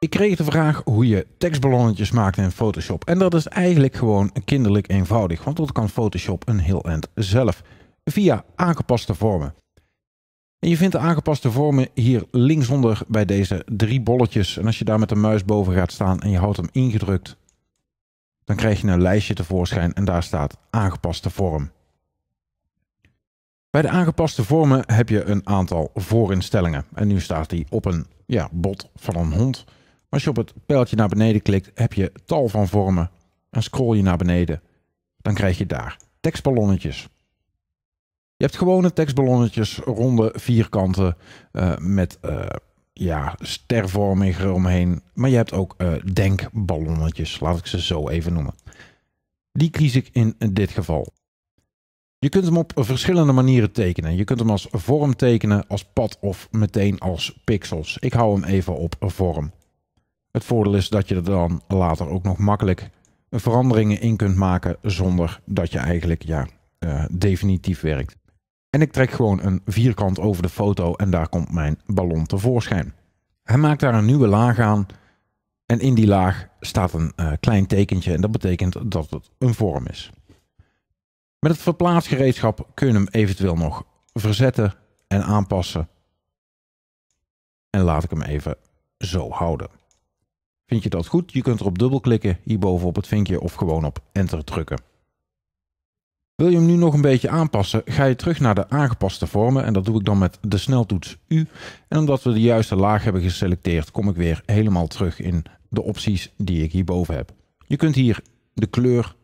Ik kreeg de vraag hoe je tekstballonnetjes maakt in Photoshop. En dat is eigenlijk gewoon kinderlijk eenvoudig, want dat kan Photoshop een heel eind zelf. Via aangepaste vormen. En je vindt de aangepaste vormen hier linksonder bij deze drie bolletjes. En als je daar met de muis boven gaat staan en je houdt hem ingedrukt, dan krijg je een lijstje tevoorschijn en daar staat aangepaste vorm. Bij de aangepaste vormen heb je een aantal voorinstellingen. En nu staat die op een ja, bot van een hond als je op het pijltje naar beneden klikt, heb je tal van vormen. En scroll je naar beneden, dan krijg je daar tekstballonnetjes. Je hebt gewone tekstballonnetjes, ronde vierkanten eh, met uh, ja, stervorming eromheen. Maar je hebt ook eh, denkballonnetjes, laat ik ze zo even noemen. Die kies ik in dit geval. Je kunt hem op verschillende manieren tekenen. Je kunt hem als vorm tekenen, als pad of meteen als pixels. Ik hou hem even op vorm. Het voordeel is dat je er dan later ook nog makkelijk veranderingen in kunt maken zonder dat je eigenlijk ja, eh, definitief werkt. En ik trek gewoon een vierkant over de foto en daar komt mijn ballon tevoorschijn. Hij maakt daar een nieuwe laag aan en in die laag staat een eh, klein tekentje en dat betekent dat het een vorm is. Met het verplaatsgereedschap kun je hem eventueel nog verzetten en aanpassen. En laat ik hem even zo houden. Vind je dat goed? Je kunt erop dubbelklikken hierboven op het vinkje of gewoon op enter drukken. Wil je hem nu nog een beetje aanpassen, ga je terug naar de aangepaste vormen en dat doe ik dan met de sneltoets U. En omdat we de juiste laag hebben geselecteerd, kom ik weer helemaal terug in de opties die ik hierboven heb. Je kunt hier de kleur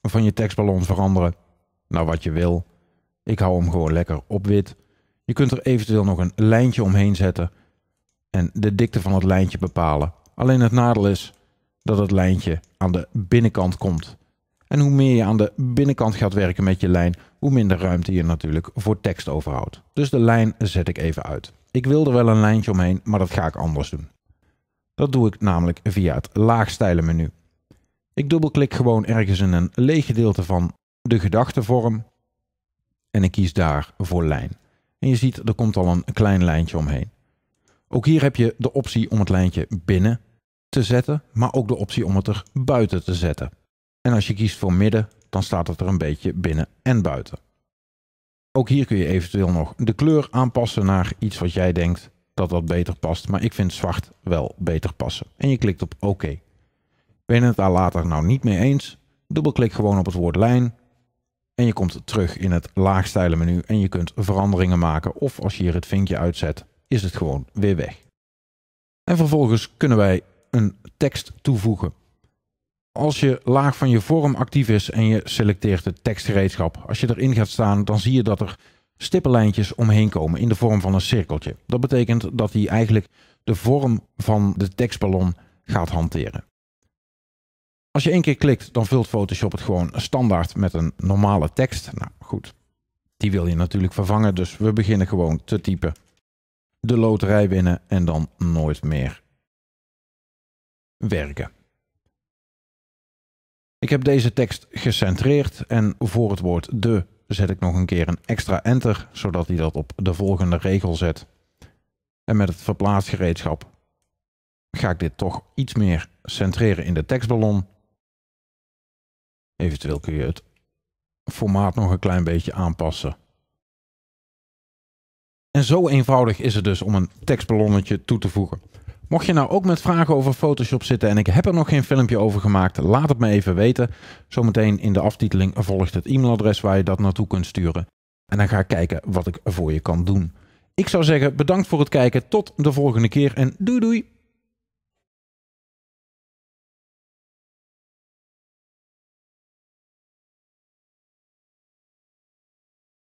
van je tekstballon veranderen naar wat je wil. Ik hou hem gewoon lekker op wit. Je kunt er eventueel nog een lijntje omheen zetten en de dikte van het lijntje bepalen. Alleen het nadeel is dat het lijntje aan de binnenkant komt. En hoe meer je aan de binnenkant gaat werken met je lijn, hoe minder ruimte je natuurlijk voor tekst overhoudt. Dus de lijn zet ik even uit. Ik wil er wel een lijntje omheen, maar dat ga ik anders doen. Dat doe ik namelijk via het laagstijlen menu. Ik dubbelklik gewoon ergens in een leeg gedeelte van de gedachtevorm en ik kies daar voor lijn. En je ziet, er komt al een klein lijntje omheen. Ook hier heb je de optie om het lijntje binnen te zetten, maar ook de optie om het er buiten te zetten. En als je kiest voor midden, dan staat het er een beetje binnen en buiten. Ook hier kun je eventueel nog de kleur aanpassen naar iets wat jij denkt dat dat beter past, maar ik vind zwart wel beter passen. En je klikt op OK. Ben je het daar later nou niet mee eens, dubbelklik gewoon op het woord lijn en je komt terug in het laagstijlenmenu en je kunt veranderingen maken of als je hier het vinkje uitzet, is het gewoon weer weg. En vervolgens kunnen wij een tekst toevoegen. Als je laag van je vorm actief is en je selecteert het tekstgereedschap, als je erin gaat staan, dan zie je dat er stippenlijntjes omheen komen in de vorm van een cirkeltje. Dat betekent dat hij eigenlijk de vorm van de tekstballon gaat hanteren. Als je één keer klikt, dan vult Photoshop het gewoon standaard met een normale tekst. Nou goed, die wil je natuurlijk vervangen, dus we beginnen gewoon te typen de loterij winnen en dan nooit meer werken. Ik heb deze tekst gecentreerd en voor het woord de zet ik nog een keer een extra enter, zodat hij dat op de volgende regel zet. En met het verplaatsgereedschap ga ik dit toch iets meer centreren in de tekstballon. Eventueel kun je het formaat nog een klein beetje aanpassen. En zo eenvoudig is het dus om een tekstballonnetje toe te voegen. Mocht je nou ook met vragen over Photoshop zitten en ik heb er nog geen filmpje over gemaakt, laat het me even weten. Zometeen in de aftiteling volgt het e-mailadres waar je dat naartoe kunt sturen. En dan ga ik kijken wat ik voor je kan doen. Ik zou zeggen bedankt voor het kijken, tot de volgende keer en doei doei!